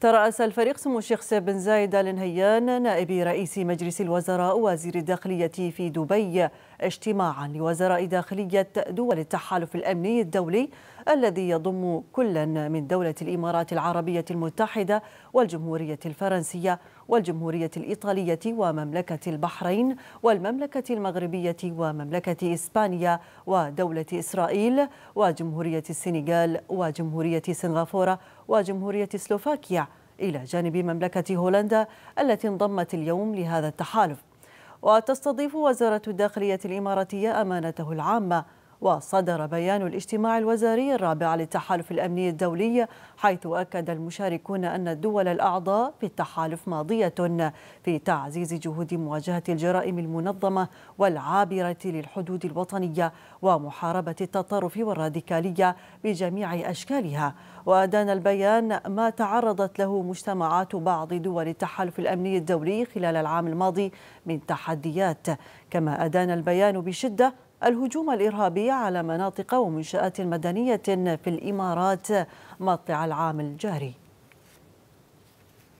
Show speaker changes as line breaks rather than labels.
ترأس الفريق سمو الشيخ بن زايد آل نهيان نائب رئيس مجلس الوزراء وزير الداخلية في دبي اجتماعا لوزراء داخلية دول التحالف الأمني الدولي الذي يضم كلا من دولة الإمارات العربية المتحدة والجمهورية الفرنسية والجمهورية الإيطالية ومملكة البحرين والمملكة المغربية ومملكة إسبانيا ودولة إسرائيل وجمهورية السنغال وجمهورية سنغافورة وجمهورية سلوفاكيا إلى جانب مملكة هولندا التي انضمت اليوم لهذا التحالف وتستضيف وزارة الداخلية الإماراتية أمانته العامة وصدر بيان الاجتماع الوزاري الرابع للتحالف الأمني الدولي حيث أكد المشاركون أن الدول الأعضاء في التحالف ماضية في تعزيز جهود مواجهة الجرائم المنظمة والعابرة للحدود الوطنية ومحاربة التطرف والراديكالية بجميع أشكالها وأدان البيان ما تعرضت له مجتمعات بعض دول التحالف الأمني الدولي خلال العام الماضي من تحديات كما أدان البيان بشدة الهجوم الإرهابي على مناطق ومنشآت مدنية في الإمارات مطلع العام الجاري